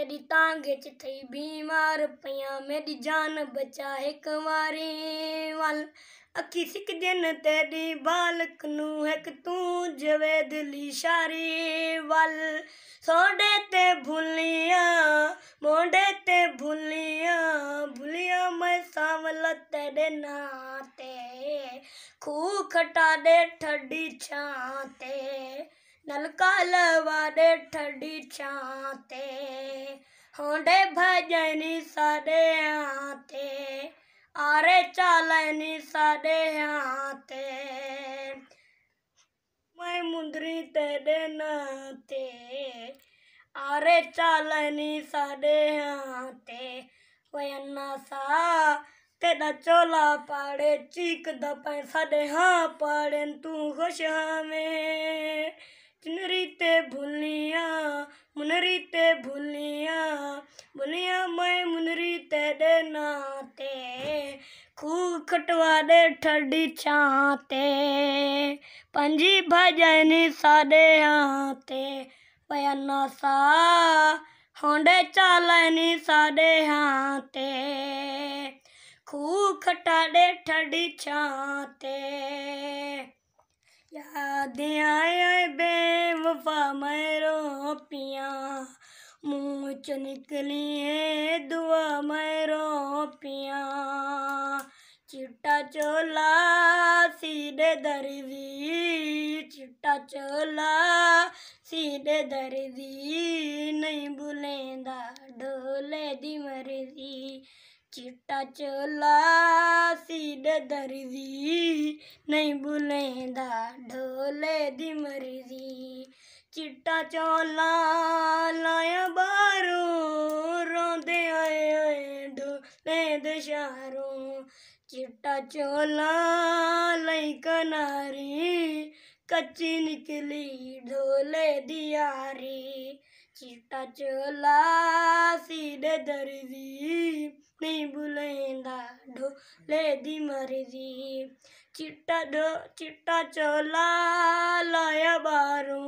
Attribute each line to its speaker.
Speaker 1: ਤੇਰੀ ਤਾਂਗ ਚ ਥਈ ਬੀਮਾਰ ਪਿਆ ਮੇਰੀ ਜਾਨ ਬਚਾ ਇੱਕ ਵਾਰੀ ਵਲ ਅੱਖੀ ਸਿੱਕ ਜਨ ਤੇਰੀ ਬਾਲਕ ਨੂੰ ਇੱਕ ਤੂੰ ਜਵੇ ਦਿਲੀ ਸ਼ਾਰੀ ਵਲ ਸੋਡੇ ਤੇ ਭੁੱਲੀਆਂ ਮੋਢੇ ਤੇ ਭੁੱਲੀਆਂ ਭੁੱਲੀਆਂ ਮੈਂ ਸਾਵਲ ਤੇਰੇ ਨਾਂ ਤੇ ਖੂ ਖਟਾ ਦੇ ਠੱਡੀ ਛਾਂ ਤੇ नलका लवारे ठंडी छाते होंडे भजनी सारे आते आरे चालनी सारे आते मैं मुंदरी तेरे नाते आरे चालनी सारे आते वयन्ना सा तेरा चोला पाड़े चीक द पैसा हाँ पाड़े तू खुश हमें ਬੁਨਿਆ ਮੈਂ ਮੁਨਰੀ ਤੇਰੇ ਨਾਂ ਤੇ ਖੂ ਖਟਵਾ ਦੇ ਠੱਡੀ ਛਾਂ ਤੇ ਪੰਜੀ ਭਜਨ ਸਾਡੇ ਹਾਂ ਤੇ ਪਿਆਨਾ ਸਾ ਹੋਂਡੇ ਚਾਲਨੀ ਸਾਡੇ ਹਾਂ ਤੇ ਖੂ ਖਟਾ ਦੇ ਠੱਡੀ ਛਾਂ ਤੇ ਯਾਦ ਆਏ ਬੇਵਫਾ ਮੈਂ ਰੋ ਪਿਆ मूछ निकली है दुआ मैं रो पिया चिट्टा चोला सीधे दर्जी चिट्टा चोला सीधे दर्जी नहीं बुलेंदा डोले दी मर्जी चिट्टा चोला सीधे दर्जी नहीं बुलेंदा डोले दी मर्जी चिट्टा ਚੋਲਾ ਲਾਇਆ ਬਾਰੂ ਰੋਂਦੇ ਆਏ ਆਏ ਡੋਲੇ ਦਸ਼ਾਰੂ चिट्टा ਚੋਲਾ ਲਈ ਕਨਾਰੀ कच्ची निकली ढोले दियारी चिट्टा चोला सीधे दर्जी नहीं बुलेंदा ढोले दी मर्जी चिट्टा डो चिट्टा चोला लाया बारू